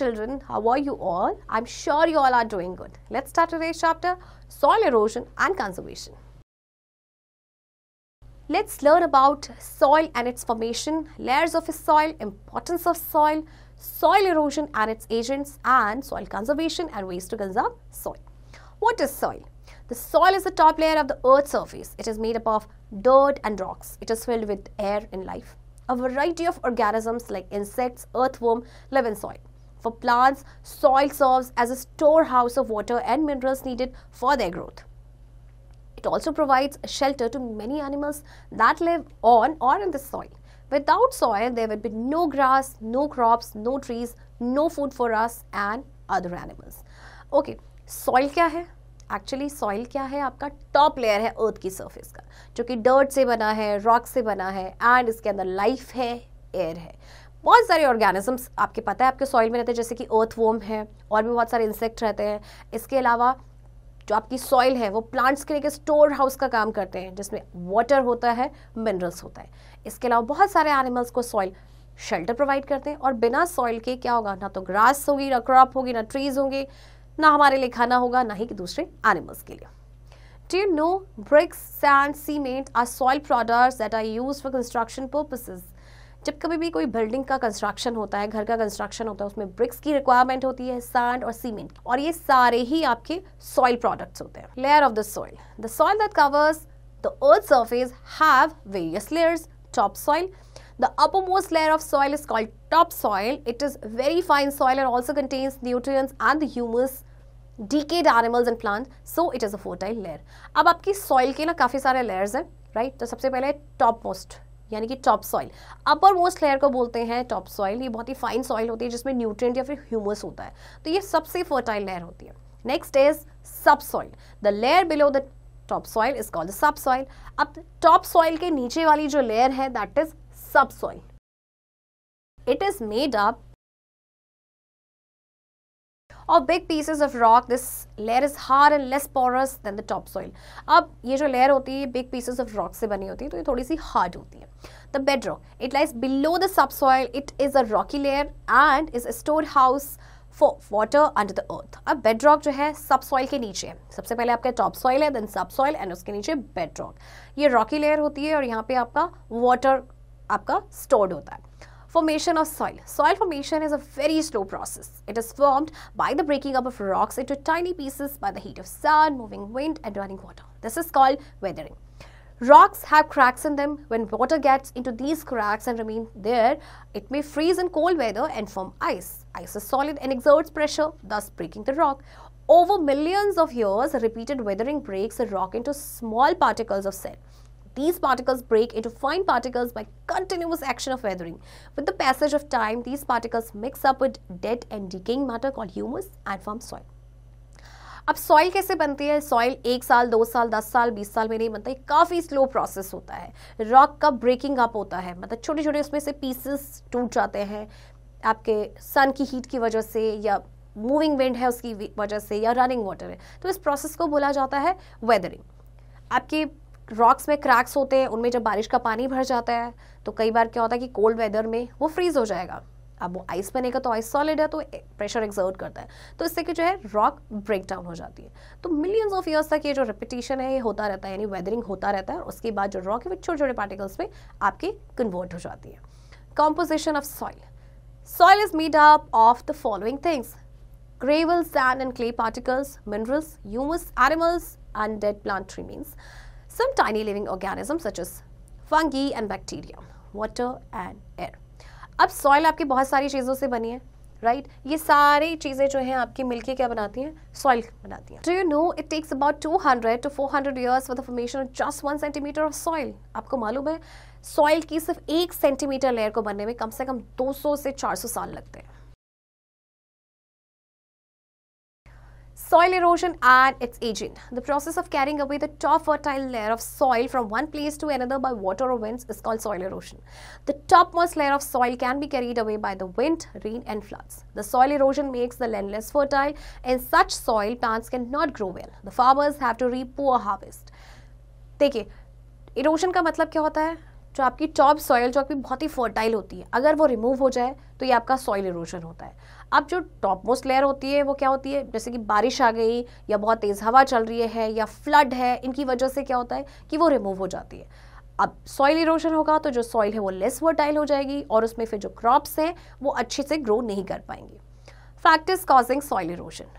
children, how are you all? I'm sure you all are doing good. Let's start today's chapter, Soil Erosion and Conservation. Let's learn about soil and its formation, layers of soil, importance of soil, soil erosion and its agents, and soil conservation and ways to conserve soil. What is soil? The soil is the top layer of the earth's surface. It is made up of dirt and rocks. It is filled with air and life. A variety of organisms like insects, earthworm live in soil for plants, soil serves as a storehouse of water and minerals needed for their growth. It also provides shelter to many animals that live on or in the soil. Without soil, there would be no grass, no crops, no trees, no food for us and other animals. Okay, soil क्या है? Actually, soil क्या है आपका top layer है अर्थ की surface का जो dirt dirt से बना है रॉक से बना है बहुत सारे ऑर्गेनिजम्स आपके पता है आपके सॉइल में रहते हैं जैसे कि अर्थ वोम है और भी बहुत सारे इंसेक्ट रहते हैं इसके अलावा जो आपकी सॉइल है वो प्लांट्स के लिए स्टोर हाउस का काम करते हैं जिसमें वाटर होता है मिनरल्स होता है इसके अलावा बहुत सारे एनिमल्स को सॉइल शेल्टर प्रोवाइड करते हैं और बिना सॉइल के क्या होगा ना तो ग्रास होगी ना क्रॉप होगी ना ट्रीज होंगे ना हमारे लिए खाना होगा ना ही दूसरे एनिमल्स के लिए the no bricks sand cement are soil products that are use for construction construction जब कभी भी कोई बिल्डिंग का कंस्ट्रक्शन होता है घर का कंस्ट्रक्शन होता है उसमें ब्रिक्स की रिक्वायरमेंट होती है सैंड और सीमेंट और ये सारे ही आपके सॉइल प्रोडक्ट होते हैं layer of the soil the soil that covers the earth surface have various layers top soil the upper most layer of soil is called top soil it is very fine soil and also contains nutrients and humus decayed animals and plant so it is a fertile layer अब आपकी soil के ना काफी सारे layers हैं right right? तो सबसे पहले टॉप मोस्ट यानी कि top soil upper most layer को बोलते हैं टॉप सॉइल ये बहुत ही फाइन सॉइल होती है जिसमें न्यूट्रिएंट या फिर ह्यूमस होता है तो ये सबसे फर्टाइल लेयर होती है next is sub soil the layer below the top soil is called sub soil अब टॉप सॉइल के नीचे वाली जो लेयर है that is sub soil it is made up of big pieces of rock this layer is hard and less porous than the top soil अब ये जो layer होती है बिग पीसेज ऑफ रॉक से बनी होती है तो ये थोड़ी सी हार्ड होती है the bed rock it lies below the sub soil it is a rocky layer and is a store house for water under the earth अब बेड रॉक जो है सब सॉइल के नीचे है सबसे पहले आपका टॉप सॉइल है देन सब सॉइल एंड उसके नीचे बेड रॉक ये रॉकी लेयर होती है और यहाँ पे आपका वाटर आपका स्टोर्ड होता है Formation of soil. Soil formation is a very slow process. It is formed by the breaking up of rocks into tiny pieces by the heat of sun, moving wind and running water. This is called weathering. Rocks have cracks in them. When water gets into these cracks and remains there, it may freeze in cold weather and form ice. Ice is solid and exerts pressure, thus breaking the rock. Over millions of years, repeated weathering breaks the rock into small particles of sand. These particles break into fine particles by continuous action of weathering. With the passage of time, these particles mix up with dead and decaying matter called humus and form soil. अब soil कैसे बनती है soil एक साल दो साल दस साल बीस साल में नहीं बनता है काफ़ी स्लो प्रोसेस होता है रॉक का ब्रेकिंग अप होता है मतलब छोटे छोटे उसमें से पीसेस टूट जाते हैं आपके सन की हीट की वजह से या मूविंग विंड है उसकी वजह से या रनिंग वाटर है तो इस प्रोसेस को बोला जाता है वेदरिंग आपके रॉक्स में क्रैक्स होते हैं उनमें जब बारिश का पानी भर जाता है तो कई बार क्या होता है कि कोल्ड वेदर में वो फ्रीज हो जाएगा अब वो आइस बनेगा तो आइस सॉलिड है तो प्रेशर एक्सर्ट करता है तो इससे कि जो है रॉक ब्रेक डाउन हो जाती है तो मिलियंस ऑफ ईयर्स तक ये जो रिपीटेशन है ये होता रहता है यानी वेदरिंग होता रहता है उसके बाद जो रॉक है वो छोटे छोटे पार्टिकल्स में आपकी कन्वर्ट हो जाती है composition of soil soil is made up of the following things gravel, and clay particles minerals minerals, animals and dead plant tree means some tiny living organisms such as fungi and bacteria water and air अब soil आपकी बहुत सारी चीज़ों से बनी है right right? ये सारी चीज़ें जो हैं आपकी मिलके क्या बनाती हैं सॉइल बनाती हैं do you know it takes about 200 two hundred years for the formation of just one centimetre of soil आपको मालूम है सॉइल की सिर्फ एक सेंटीमीटर लेयर को बनने में कम से कम 200 से 400 साल लगते हैं soil erosion and its aging. The process of carrying away the top fertile layer of soil from one place to another by water or winds is called soil erosion. The topmost layer of soil can be carried away by the wind, rain and floods. The soil erosion makes the land less fertile. and such soil, plants cannot grow well. The farmers have to reap poor harvest. देखिए erosion का मतलब क्या होता है जो आपकी top soil जो आपकी बहुत ही फर्टाइल होती है अगर वो रिमूव हो जाए तो ये आपका सॉइल इरोशन होता है अब जो टॉप मोस्ट लेयर होती है वो क्या होती है जैसे कि बारिश आ गई या बहुत तेज़ हवा चल रही है या फ्लड है इनकी वजह से क्या होता है कि वो रिमूव हो जाती है अब सॉइल इरोशन होगा तो जो सॉइल है वो लेस वर्टाइल हो जाएगी और उसमें फिर जो क्रॉप्स हैं वो अच्छे से ग्रो नहीं कर पाएंगे factors causing soil erosion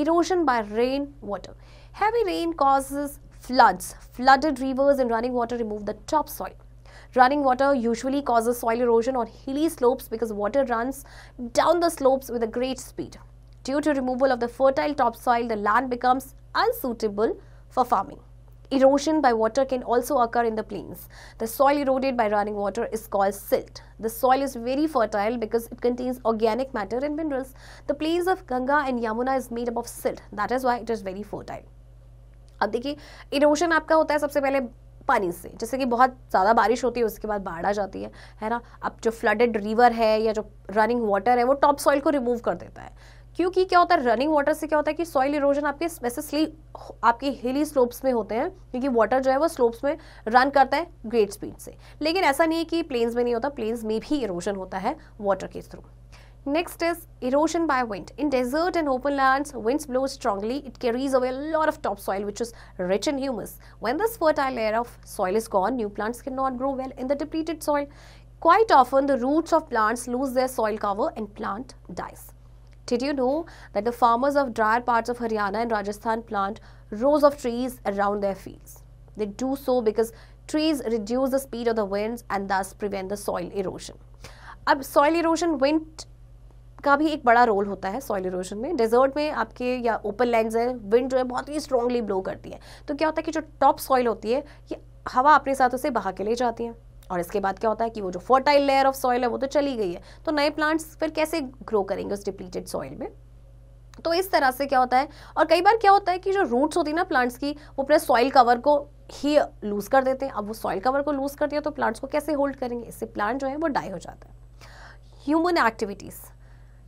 erosion by rain water heavy rain causes flooded rivers in running water remove the top soil Running water usually causes soil erosion on hilly slopes because water runs down the slopes with a great speed. Due to removal of the fertile topsoil, the land becomes unsuitable for farming. Erosion by water can also occur in the plains. The soil eroded by running water is called silt. The soil is very fertile because it contains organic matter and minerals. The plains of Ganga and Yamuna is made up of silt. That is why it is very fertile. अब देखिए erosion आपका होता है सबसे पहले पानी से जैसे कि बहुत ज़्यादा बारिश होती है उसके बाद बाढ़ आ जाती है है ना अब जो फ्लडेड रिवर है या जो रनिंग वाटर है वो टॉप सॉइल को रिमूव कर देता है क्योंकि क्या होता है रनिंग वाटर से क्या होता है कि सॉइल इरोजन आपके स्पेसिसली आपके हिली स्लोप्स में होते हैं क्योंकि वाटर जो है वो स्लोप्स में रन करता है ग्रेट स्पीड से लेकिन ऐसा नहीं है कि प्लेन्स में नहीं होता प्लेन्स में भी इरोजन होता है वाटर के through Next is erosion by wind. In desert and open lands, winds blow strongly. It carries away a lot of topsoil which is rich in humus. When this fertile layer of soil is gone, new plants cannot grow well in the depleted soil. Quite often, the roots of plants lose their soil cover and plant dies. Did you know that the farmers of drier parts of Haryana and Rajasthan plant rows of trees around their fields? They do so because trees reduce the speed of the winds and thus prevent the soil erosion. अब soil erosion wind का भी एक बड़ा role होता है soil erosion में desert में आपके या ओपन लैंड्स है विंड जो है बहुत ही स्ट्रांगली ब्लो करती है तो क्या होता है कि जो टॉप सॉइल होती है ये हवा अपने साथ उसे बहा के ले जाती है और इसके बाद क्या होता है कि वो जो फर्टाइल लेयर ऑफ सॉइल है वो तो चली गई है तो नए प्लांट्स फिर कैसे ग्रो करेंगे उस डिप्लीटेड सॉइल में तो इस तरह से क्या होता है और कई बार क्या होता है कि जो रूट्स होती है ना प्लांट्स की वो अपने सॉइल कवर को ही लूज़ कर देते हैं अब वो सॉइल कवर को लूज़ कर दिया तो प्लांट्स को कैसे होल्ड करेंगे इससे प्लांट जो है वो डाई हो जाता है human activities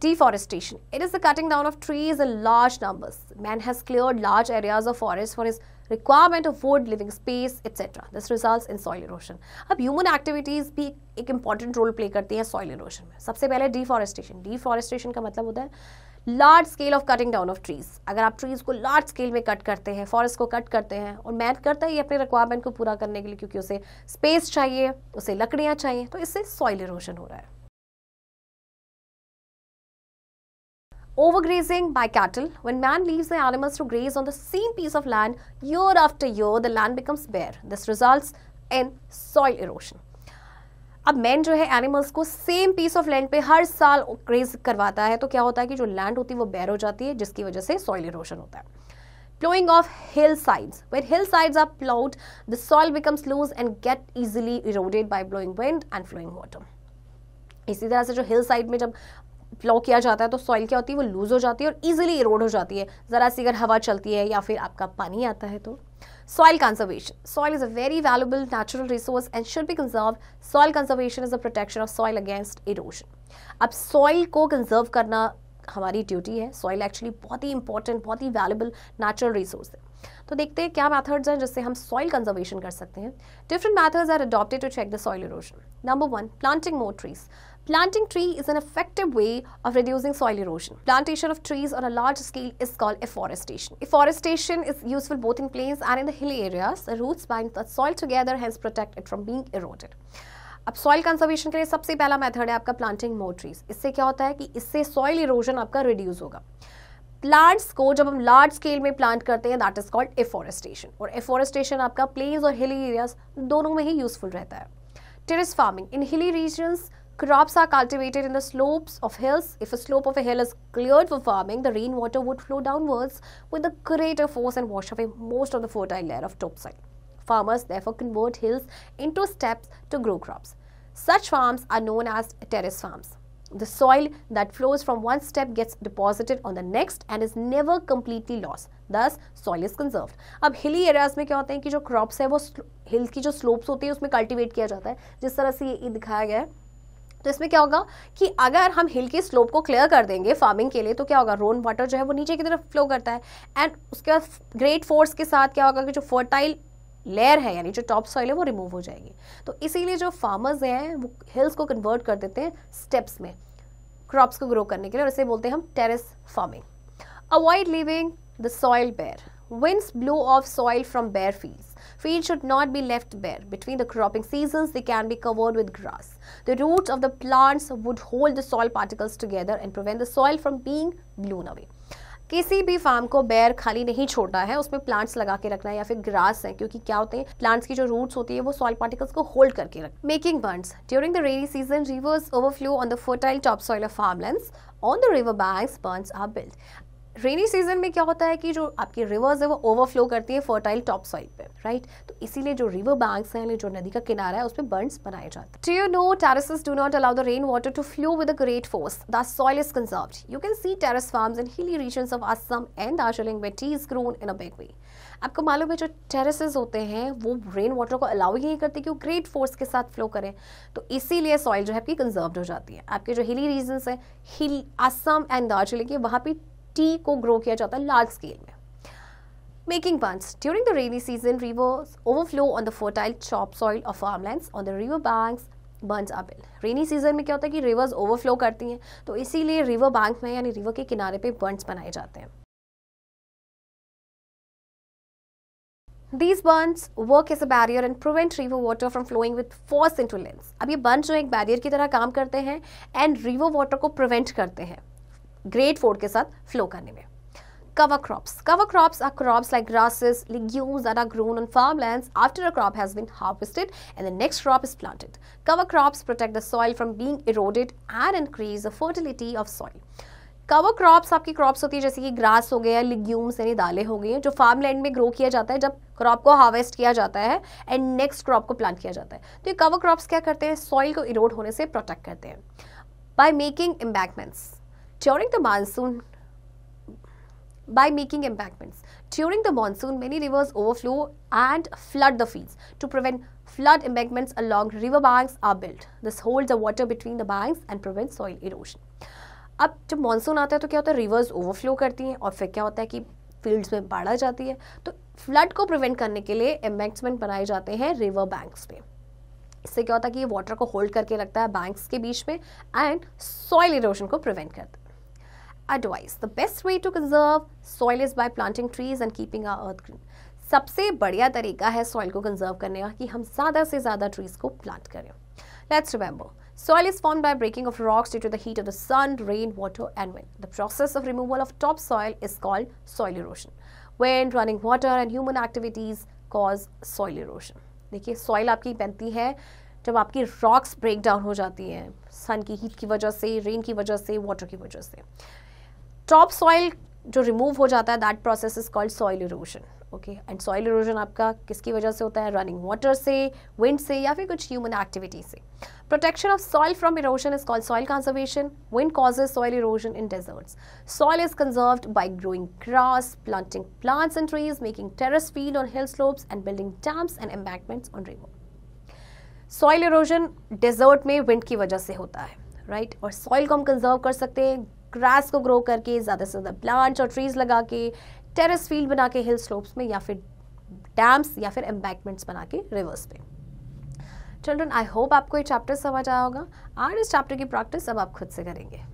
Deforestation. It is the cutting down of trees in large numbers. Man has cleared large areas of forest for his requirement of wood, living space, etc. This results in soil erosion. ab human activities bhi ek important role play karti हैं soil erosion mein sabse pehle deforestation. Deforestation ka matlab hota hai large scale of cutting down of trees अगर आप trees को large scale में cut करते हैं, forest को cut करते हैं और man करता है ये अपने रिक्वायरमेंट को पूरा करने के लिए क्योंकि उसे स्पेस चाहिए, उसे लकड़ियाँ चाहिए तो इससे सॉइल इरोशन हो रहा है overgrazing by cattle when man leaves the animals to graze on the same piece of land year after year the land becomes bare this results in soil erosion अब मैन जो है animals को same piece of land पे हर साल craze करवाता है तो क्या होता है कि जो लैंड होती है वो बैर हो जाती है जिसकी वजह से सॉइल इरोशन होता है ploughing of hill sides where hill sides are ploughed the soil becomes loose and get easily eroded by blowing wind and flowing water इसी तरह से जो हिल साइड में जब फ्लो किया जाता है तो सॉइल क्या होती है वो लूज़ हो जाती है और ईजिली इरोड हो जाती है ज़रा सी अगर हवा चलती है या फिर आपका पानी आता है तो soil conservation soil is a very valuable natural resource and should be conserve soil conservation is a protection of soil against erosion अब सॉइल को कंजर्व करना हमारी ड्यूटी है सॉइल एक्चुअली बहुत ही इंपॉर्टेंट बहुत ही वैल्यूबल नेचुरल रिसोर्स है तो देखते हैं क्या मैथड्स हैं जिससे हम सॉइल कंजर्वेशन कर सकते हैं different methods are adopted to check the soil erosion number one planting more trees Planting tree is an effective way of reducing soil erosion. Plantation of trees on a large scale is called afforestation. Afforestation is useful both in plains and in the hilly areas. The roots bind the soil together, hence protect it from being eroded. अब soil conservation के लिए सबसे पहला method है आपका planting more trees इससे क्या होता है कि इससे सॉइल इरोजन आपका रिड्यूस होगा प्लांट्स को जब हम लार्ज स्केल में प्लांट करते हैं दैट इज कॉल्ड एफॉरेस्टेशन और एफॉरेस्टेशन आपका प्लेन्स और हिली एरियाज दोनों में ही यूजफुल रहता है terrace farming in hilly regions Crops are cultivated in the slopes of hills. If a slope of a hill is cleared for farming, the rainwater would flow downwards with a greater force and wash away most of the fertile layer of topsoil. Farmers therefore convert hills into steps to grow crops. Such farms are known as terrace farms. The soil that flows from one step gets deposited on the next and is never completely lost. Thus, soil is conserved. In hilly areas में क्या होता है कि जो crops है वो hills की जो slopes होती है उसमें cultivate किया जाता है जिस तरह से ये दिखाया गया है तो इसमें क्या होगा कि अगर हम हिल के स्लोप को क्लियर कर देंगे फार्मिंग के लिए तो क्या होगा रोन वाटर जो है वो नीचे की तरफ फ्लो करता है एंड उसके बाद ग्रेट फोर्स के साथ क्या होगा कि जो फर्टाइल लेयर है यानी जो टॉप सॉइल है वो रिमूव हो जाएगी तो इसीलिए जो फार्मर्स हैं वो हिल्स को कन्वर्ट कर देते हैं स्टेप्स में क्रॉप्स को ग्रो करने के लिए और इसे बोलते हैं हम terrace farming avoid leaving the soil bare winds blow off soil from bare field Fields should not be left bare. Between the cropping seasons, they can be covered with grass. The roots of the plants would hold the soil particles together and prevent the soil from being blown away. किसी भी farm को बैर खाली नहीं छोड़ना है उसमें plants लगा के रखना है या फिर ग्रास है क्योंकि क्या होते हैं प्लांट्स की जो रूट्स होती है वो सॉइल पार्टिकल्स को होल्ड करके रख making bunds during the rainy season rivers overflow on the fertile top soil of farmlands on the river banks, ponds are built. Rainy season में क्या होता है कि जो आपके रिवर्स है वो ओवरफ्लो करती है फर्टाइल टॉप सॉइल पे राइट तो इसीलिए जो रिवर बैंक्स हैं जो नदी का किनारा है उस पर बर्ड्स बनाए जाते हैं you know terrace do not allow the rain water to flow with a great force the soil is conserve you can see terrace farm in hilly region of Assam and Darjeeling में tea is grown in a big way आपको मालूम है जो terraces होते हैं वो rain water को allow ही नहीं करते कि वो ग्रेट फोर्स के साथ फ्लो करें तो इसीलिए सॉइल जो है आपकी कंजर्व हो जाती है आपके जो हिली रीजन्स हैं हिल असम एंड दार्जिलिंग के वहाँ पर टी को ग्रो किया जाता है लार्ज स्केल में making ponds. During the rainy season, rivers overflow on the fertile chop soil of farmlands on the river banks. Bunds अपिल रेनी सीजन में क्या होता है कि रिवर्स ओवरफ्लो करती हैं तो इसीलिए रिवर बैंक में यानी रिवर के किनारे पे बर्न्स बनाए जाते हैं these bunds work as a barrier and prevent river water from flowing with force into lands अब ये बर्न जो एक बैरियर की तरह काम करते हैं एंड रिवर वाटर को प्रिवेंट करते हैं ग्रेट फोर्ड के साथ फ्लो करने में cover crops cover crops are crops like grasses legumes are grown on farm land after a crop has been harvested and the next crop is planted cover crops protect the soil from being eroded and increase the fertility of soil cover crops आपकी crops होती है जैसे कि grass हो गया legumes यानी दालें हो गई जो फार्म लैंड में ग्रो किया जाता है जब क्रॉप को हार्वेस्ट किया जाता है एंड नेक्स्ट क्रॉप को प्लांट किया जाता है तो ये कवर क्रॉप्स क्या करते हैं सॉइल को इरोड होने से प्रोटेक्ट करते हैं by making embankments During the monsoon, by making embankments. During the monsoon, many rivers overflow and flood the fields. To prevent flood, embankments along river banks are built. This holds the water between the banks and prevents soil erosion. अब जब monsoon आता है तो क्या होता है reverse overflow करती हैं और फिर क्या होता है कि फील्ड्स में बाढ़ आ जाती है तो फ्लड को प्रिवेंट करने के लिए एम्बैक्समेंट बनाए जाते हैं रिवर बैंक्स पे इससे क्या होता है कि ये वाटर को होल्ड करके रखता है बैंक्स के बीच में एंड सॉइल इरोशन को प्रिवेंट करता है advice the best way to conserve soil is by planting trees and keeping our earth green सबसे बढ़िया तरीका है सॉइल को कंजर्व करने का कि हम ज्यादा से ज्यादा ट्रीज को प्लांट करें let's remember soil is form by breaking off rocks due to the heat of the sun rain water and when the process of removal of top soil is called soil erosion when running water and human activities cause soil erosion देखिए soil आपकी बनती है जब आपकी rocks break down हो जाती हैं सन की हीट की वजह से रेन की वजह से वाटर की वजह से टॉप सॉइल जो रिमूव हो जाता है that process is called soil erosion okay and soil erosion आपका किसकी वजह से होता है रनिंग वाटर से विंड से या फिर कुछ ह्यूमन एक्टिविटी से protection of soil from erosion is called soil conservation wind causes soil erosion in deserts soil is conserve by growing grass planting plants and trees making terrace field on hill slopes and building dams and embankments on river soil erosion desert में wind की वजह से होता है right right? और soil को हम conserve कर सकते हैं ग्रास को ग्रो करके ज़्यादा से ज़्यादा प्लांट्स और ट्रीज लगा के टेरेस फील्ड बना के हिल स्लोप्स में या फिर डैम्स या फिर एम्बैकमेंट्स बना के रिवर्स पे चिल्ड्रन आई होप आपको ये चैप्टर समझ आया होगा आज इस चैप्टर की प्रैक्टिस अब आप खुद से करेंगे